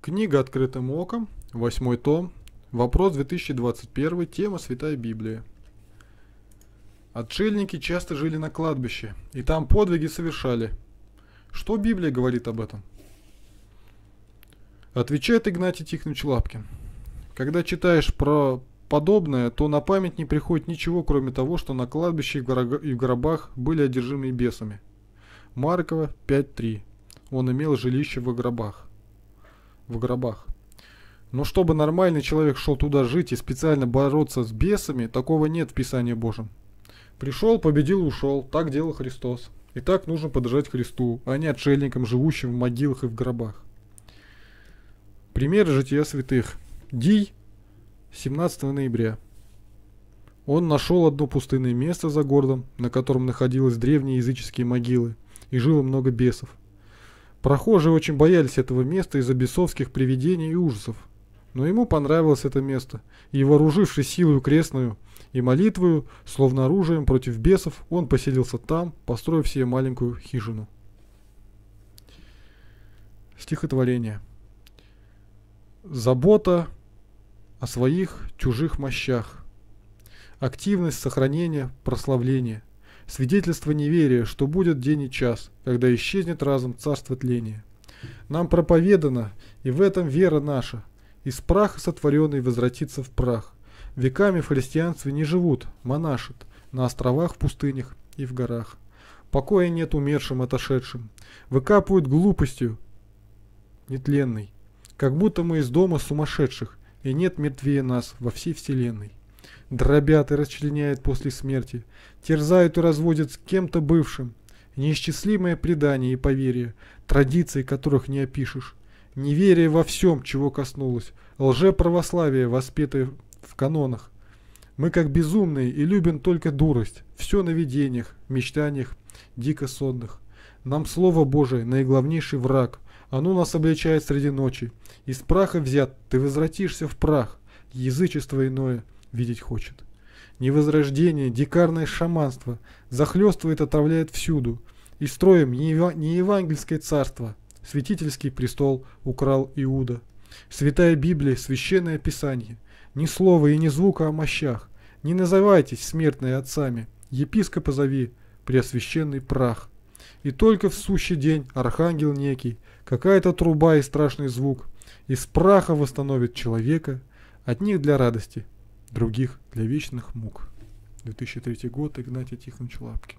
Книга «Открытым оком», восьмой том, вопрос 2021, тема «Святая Библия». Отшельники часто жили на кладбище, и там подвиги совершали. Что Библия говорит об этом? Отвечает Игнатий Тихонович Лапкин. Когда читаешь про подобное, то на память не приходит ничего, кроме того, что на кладбище и в гробах были одержимые бесами. Маркова 5.3. Он имел жилище в гробах в гробах. Но чтобы нормальный человек шел туда жить и специально бороться с бесами, такого нет в Писании Божьем. Пришел, победил, ушел. Так делал Христос. И так нужно подражать Христу, а не отшельникам, живущим в могилах и в гробах. Пример жития святых. Дий, 17 ноября. Он нашел одно пустынное место за городом, на котором находились древние языческие могилы, и жило много бесов – Прохожие очень боялись этого места из-за бесовских привидений и ужасов. Но ему понравилось это место, и вооружившись силою крестную и молитвою, словно оружием против бесов, он поселился там, построив себе маленькую хижину. Стихотворение. Забота о своих чужих мощах. Активность сохранения прославления свидетельство неверия, что будет день и час, когда исчезнет разум царство тления. Нам проповедано, и в этом вера наша, из праха сотворенный возвратится в прах. Веками в христианстве не живут, монашат, на островах, в пустынях и в горах. Покоя нет умершим, отошедшим. Выкапывают глупостью нетленной, как будто мы из дома сумасшедших, и нет мертвее нас во всей вселенной дробят и расчленяют после смерти, терзают и разводят с кем-то бывшим. Неисчислимое предание и поверие, традиции которых не опишешь. Неверие во всем, чего коснулось, лжеправославие, воспетое в канонах. Мы как безумные и любим только дурость, все на видениях, мечтаниях, дико сонных. Нам Слово Божие наиглавнейший враг, оно нас обличает среди ночи. Из праха взят, ты возвратишься в прах, язычество иное – видеть хочет. Невозрождение, дикарное шаманство захлестывает, отравляет всюду. И строим не, ева не евангельское царство, святительский престол украл Иуда. Святая Библия, священное Писание. Ни слова и ни звука о мощах. Не называйтесь смертные отцами. Епископа зови, преосвященный прах. И только в сущий день архангел некий, какая-то труба и страшный звук, из праха восстановит человека, от них для радости других для вечных мук. 2003 год, Игнатий Тихонович Лапкин.